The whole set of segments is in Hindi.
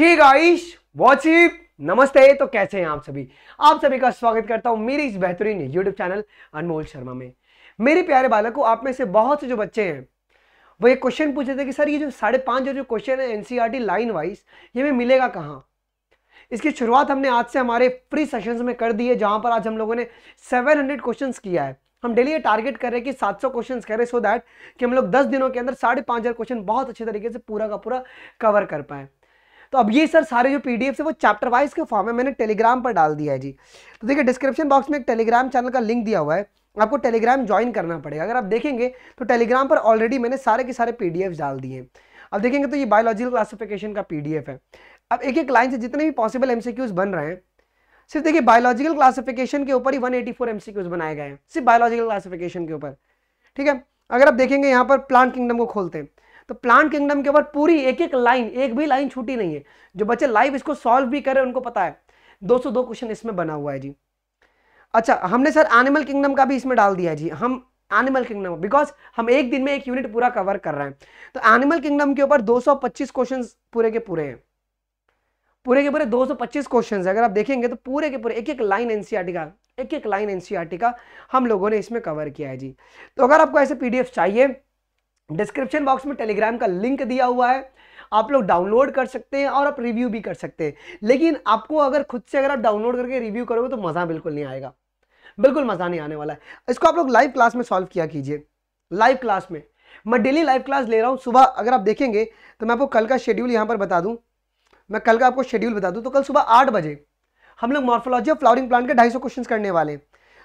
गाइस वॉचिप नमस्ते तो कैसे हैं आप सभी आप सभी का स्वागत करता हूं मेरी इस बेहतरीन यूट्यूब चैनल अनमोल शर्मा में मेरे प्यारे बालकों आप में से बहुत से जो बच्चे हैं वो ये क्वेश्चन पूछे थे कि सर ये जो साढ़े पांच जो क्वेश्चन है एनसीईआरटी लाइन वाइज ये हमें मिलेगा कहाँ इसकी शुरुआत हमने आज से हमारे प्री सेशन में कर दी है जहां पर आज हम लोगों ने सेवन हंड्रेड किया है हम डेली ये टारगेट कर रहे हैं कि 700 क्वेश्चंस करें सो दैट कि हम लोग 10 दिनों के अंदर साढ़े पाँच हज़ार क्वेश्चन बहुत अच्छे तरीके से पूरा का पूरा कवर कर पाएँ तो अब ये सर सारे जो पीडीएफ से वो चैप्टर वाइज के फॉर्म है मैंने टेलीग्राम पर डाल दिया है जी तो देखिए डिस्क्रिप्शन बॉक्स में एक टेलीग्राम चैनल का लिंक दिया हुआ है आपको टेलीग्राम ज्वाइन करना पड़ेगा अगर आप देखेंगे तो टेलीग्राम पर ऑलरेडी मैंने सारे के सारे पी डाल दिए हैं अब देखेंगे तो ये बायोलॉजिकल क्लासिफिकेशन का पी है अब एक एक लाइन से जितने भी पॉसिबल एम बन रहे हैं सिर्फ देखिए बायोलॉजिकल क्लासिफिकेशन के ऊपर ही वन एटी फोर बनाए गए हैं सिर्फ बायोलॉजिकल क्लासिफिकेशन के ऊपर ठीक है अगर आप देखेंगे यहाँ पर प्लांट किंगडम को खोलते हैं तो प्लांट किंगडम के ऊपर पूरी एक एक लाइन एक भी लाइन छूटी नहीं है जो बच्चे लाइव इसको सॉल्व भी करें उनको पता है 202 क्वेश्चन इसमें बना हुआ है जी अच्छा हमने सर एनिमल किंगडम का भी इसमें डाल दिया है जी हम एनिमल किंगडम बिकॉज हम एक दिन में एक यूनिट पूरा कवर कर रहे हैं तो एनिमल किंगडम के ऊपर पच्चीस क्वेश्चन पूरे के पूरे हैं पूरे के पूरे 225 क्वेश्चंस है अगर आप देखेंगे तो पूरे के पूरे एक एक लाइन एनसीआरटी का एक एक लाइन एनसीआरटी का हम लोगों ने इसमें कवर किया है जी तो अगर आपको ऐसे पीडीएफ चाहिए डिस्क्रिप्शन बॉक्स में टेलीग्राम का लिंक दिया हुआ है आप लोग डाउनलोड कर सकते हैं और आप रिव्यू भी कर सकते हैं लेकिन आपको अगर खुद से अगर आप डाउनलोड करके रिव्यू करोगे तो मज़ा बिल्कुल नहीं आएगा बिल्कुल मज़ा नहीं आने वाला है इसको आप लोग लाइव क्लास में सॉल्व किया कीजिए लाइव क्लास में मैं डेली लाइव क्लास ले रहा हूँ सुबह अगर आप देखेंगे तो मैं आपको कल का शेड्यूल यहाँ पर बता दूँ मैं कल का आपको शेड्यूल बता दूँ तो कल सुबह आठ बजे हम लोग मॉर्फोलॉजी ऑफ फ्लावरिंग प्लांट के ढाई सौ क्वेश्चन करने वाले हैं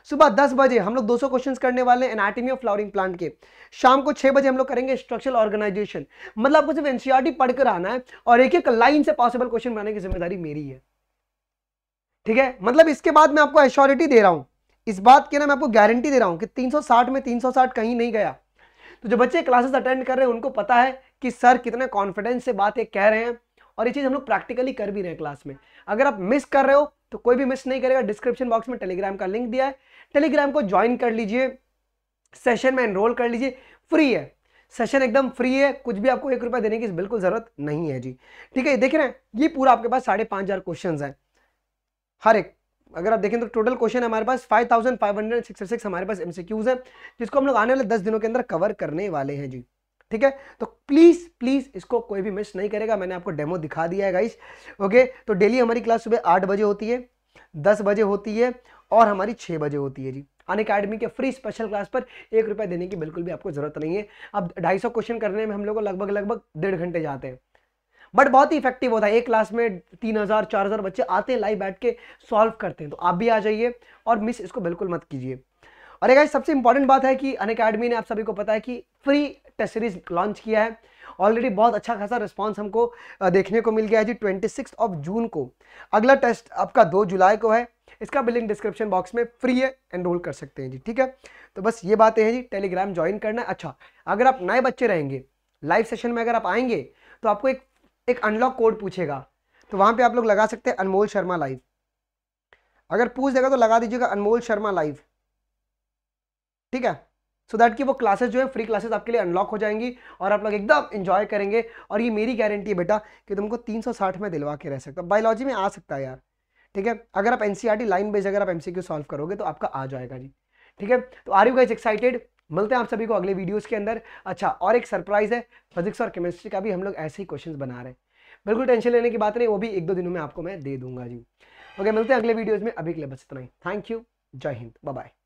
सुबह दस बजे हम लोग 200 क्वेश्चंस करने वाले हैं एनाटमी ऑफ फ्लावरिंग प्लांट के शाम को छह बजे हम लोग करेंगे स्ट्रक्चरल ऑर्गेनाइजेशन मतलब आपको सिर्फ एनसीआरटी पढ़कर आना है और एक एक लाइन से पॉसिबल क्वेश्चन बनाने की जिम्मेदारी मेरी है ठीक है मतलब इसके बाद मैं आपको एश्योरिटी दे रहा हूं इस बात के ना मैं आपको गारंटी दे रहा हूं कि तीन में तीन कहीं नहीं गया तो जो बच्चे क्लासेस अटेंड कर रहे हैं उनको पता है कि सर कितने कॉन्फिडेंस से बातें कह रहे हैं और ये चीज़ हम लोग प्रैक्टिकली कर भी रहे हैं क्लास में अगर आप मिस कर रहे हो तो कोई भी मिस नहीं करेगा डिस्क्रिप्शन बॉक्स में टेलीग्राम का लिंक दिया है टेलीग्राम को ज्वाइन कर लीजिए सेशन में एनरोल कर लीजिए फ्री है सेशन एकदम फ्री है कुछ भी आपको एक रुपया देने की बिल्कुल ज़रूरत नहीं है जी ठीक है देख रहे हैं ये पूरा आपके पास साढ़े पांच हज़ार क्वेश्चन है हर एक अगर आप देखें तो टोटल क्वेश्चन हमारे पास five five thousand hundred six हमारे पास एमसीक्यूज है जिसको हम लोग आने वाले दस दिनों के अंदर कवर करने वाले हैं जी ठीक है तो प्लीज़ प्लीज़ इसको कोई भी मिस नहीं करेगा मैंने आपको डेमो दिखा दिया है गाइस ओके तो डेली हमारी क्लास सुबह आठ बजे होती है दस बजे होती है और हमारी छह बजे होती है जी अन अकेडमी के फ्री स्पेशल क्लास पर एक रुपया देने की बिल्कुल भी आपको ज़रूरत नहीं है अब ढाई सौ क्वेश्चन करने में हम लोग लगभग लगभग डेढ़ घंटे जाते हैं बट बहुत ही इफेक्टिव होता है एक क्लास में तीन हज़ार चार हज़ार बच्चे आते हैं लाइव बैठ के सॉल्व करते हैं तो आप भी आ जाइए और मिस इसको बिल्कुल मत कीजिए और एक सबसे इंपॉर्टेंट बात है कि अन अकेडमी ने आप सभी को पता है कि फ्री टेस्ट सीरीज लॉन्च किया है ऑलरेडी बहुत अच्छा खासा रिस्पॉन्स हमको देखने को मिल गया है जी ट्वेंटी ऑफ जून को अगला टेस्ट आपका दो जुलाई को है इसका बिलिंग डिस्क्रिप्शन बॉक्स में फ्री है एनरोल कर सकते हैं जी ठीक है तो बस ये बातें हैं जी टेलीग्राम ज्वाइन करना अच्छा अगर आप नए बच्चे रहेंगे लाइव सेशन में अगर आप आएंगे तो आपको एक एक अनलॉक कोड पूछेगा तो वहाँ पे आप लोग लगा सकते हैं अनमोल शर्मा लाइव अगर पूछ देगा तो लगा दीजिएगा अनमोल शर्मा लाइव ठीक है सो दैट कि वो क्लासेस जो है फ्री क्लासेस आपके लिए अनलॉक हो जाएंगी और आप लोग एकदम इन्जॉय करेंगे और ये मेरी गारंटी है बेटा कि तुमको 360 में दिलवा के रह सकता बायोलॉजी में आ सकता है यार ठीक है अगर आप एन लाइन बेस अगर आप एम सॉल्व करोगे तो आपका आ जाएगा जी ठीक है तो आर यू गाइज एक्साइटेड मिलते हैं आप सभी को अगले वीडियोज के अंदर अच्छा और एक सरप्राइज़ है फिजिक्स और केमिस्ट्री का भी हम लोग ऐसे ही क्वेश्चन बना रहे हैं बिल्कुल टेंशन लेने की बात नहीं वो भी एक दो दिनों में आपको मैं दे दूंगा जी ओके मिलते हैं अगले वीडियोज़ में अभी के लिए बस इतना ही थैंक यू जय हिंद बाय